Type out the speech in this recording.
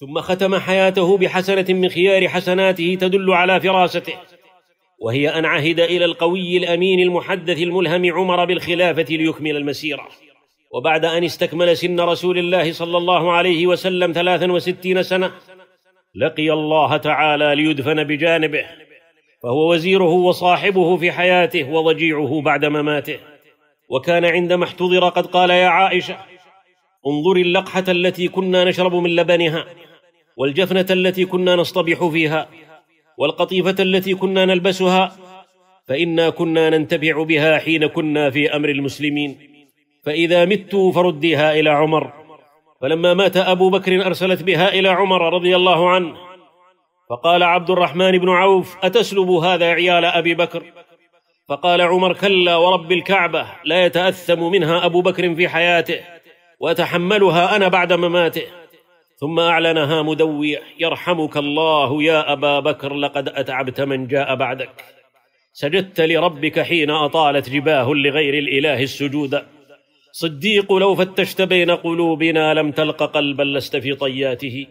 ثم ختم حياته بحسنة من خيار حسناته تدل على فراسته وهي أن عهد إلى القوي الأمين المحدث الملهم عمر بالخلافة ليكمل المسيرة وبعد أن استكمل سن رسول الله صلى الله عليه وسلم ثلاثا وستين سنة لقي الله تعالى ليدفن بجانبه فهو وزيره وصاحبه في حياته وضجيعه بعد مماته وكان عندما احتضر قد قال يا عائشة انظري اللقحة التي كنا نشرب من لبنها والجفنه التي كنا نصطبح فيها والقطيفه التي كنا نلبسها فانا كنا ننتفع بها حين كنا في امر المسلمين فاذا مت فرديها الى عمر فلما مات ابو بكر ارسلت بها الى عمر رضي الله عنه فقال عبد الرحمن بن عوف اتسلب هذا عيال ابي بكر فقال عمر كلا ورب الكعبه لا يتاثم منها ابو بكر في حياته واتحملها انا بعد مماته ثم أعلنها مدويا يرحمك الله يا أبا بكر لقد أتعبت من جاء بعدك سجدت لربك حين أطالت جباه لغير الإله السجود صديق لو فتشت بين قلوبنا لم تلق قلبا لست في طياته